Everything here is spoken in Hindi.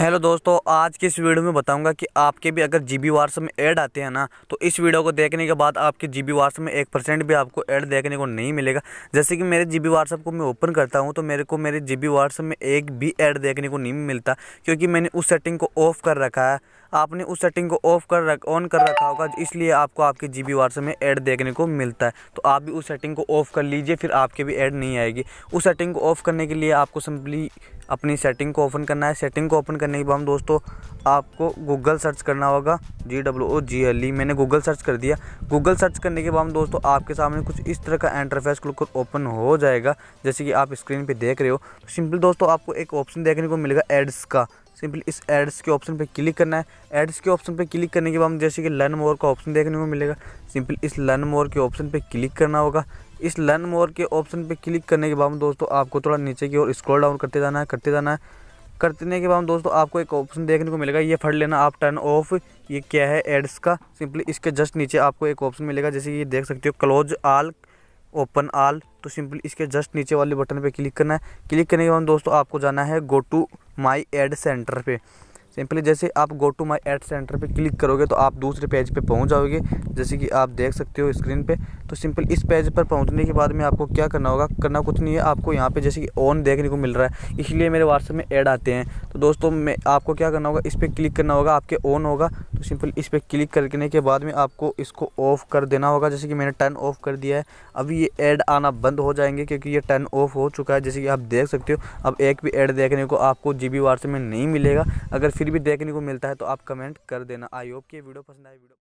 हेलो दोस्तों आज की इस वीडियो में बताऊंगा कि आपके भी अगर जी बी में ऐड आते हैं ना तो इस वीडियो को देखने के बाद आपके जी बी में एक परसेंट भी आपको ऐड देखने को नहीं मिलेगा जैसे कि मेरे जी बी को मैं ओपन करता हूं तो मेरे को मेरे जी बी में एक भी ऐड देखने को नहीं मिलता क्योंकि मैंने उस सेटिंग को ऑफ़ कर रखा है आपने उस सेटिंग को ऑफ कर रख ऑन कर रखा होगा इसलिए आपको आपके जी बी व्हाट्सएप में ऐड देखने को मिलता है तो आप भी उस सेटिंग को ऑफ़ कर लीजिए फिर आपके भी ऐड नहीं आएगी उस सेटिंग को ऑफ़ करने के लिए आपको सिंपली अपनी सेटिंग को ओपन करना है सेटिंग को ओपन करने के बाद दोस्तों आपको गूगल सर्च करना होगा जी W O G L E मैंने गूगल सर्च कर दिया गूगल सर्च करने के बाद दोस्तों आपके सामने कुछ इस तरह का इंटरफेस खुलकर ओपन हो जाएगा जैसे कि आप स्क्रीन पर देख रहे हो सिंपल दोस्तों आपको एक ऑप्शन देखने को मिलेगा एड्स का सिंपली इस एड्स के ऑप्शन पर क्लिक करना है एड्स के ऑप्शन पर क्लिक करने के बाद जैसे कि लर्न मोर का ऑप्शन देखने को मिलेगा सिंपल इस लर्न मोर के ऑप्शन पर क्लिक करना होगा इस लर्न मोर के ऑप्शन पर क्लिक करने के बाद दोस्तों आपको थोड़ा नीचे की ओर स्क्रॉल डाउन करते जाना है करते जाना है करने के बाद दोस्तों आपको एक ऑप्शन देखने को मिलेगा ये फट लेना आप टर्न ऑफ ये क्या है एड्स का सिंपली इसके जस्ट नीचे आपको एक ऑप्शन मिलेगा जैसे ये देख सकते हो क्लोज आल ओपन आल तो सिंपली इसके जस्ट नीचे वाले बटन पे क्लिक करना है क्लिक करने के बाद दोस्तों आपको जाना है go to my ad center पर सिंपली जैसे आप go to my ad center पे क्लिक करोगे तो आप दूसरे पेज पे पहुंच जाओगे जैसे कि आप देख सकते हो स्क्रीन पे तो सिंपल इस पेज पर पहुंचने के बाद में आपको क्या करना होगा करना कुछ नहीं है आपको यहाँ पे जैसे कि ऑन देखने को मिल रहा है इसलिए मेरे व्हाट्सएप में ऐड आते हैं तो दोस्तों मैं आपको क्या करना होगा इस पर क्लिक करना होगा आपके ऑन होगा तो सिंपल इस पर क्लिक करने के बाद में आपको इसको ऑफ़ कर देना होगा जैसे कि मैंने टर्न ऑफ़ कर दिया है अभी ये ऐड आना बंद हो जाएंगे क्योंकि ये टर्न ऑफ़ हो चुका है जैसे कि आप देख सकते हो अब एक भी ऐड देखने को आपको जी बी में नहीं मिलेगा अगर फिर भी देखने को मिलता है तो आप कमेंट कर देना आई होप कि वीडियो पसंद आए वीडियो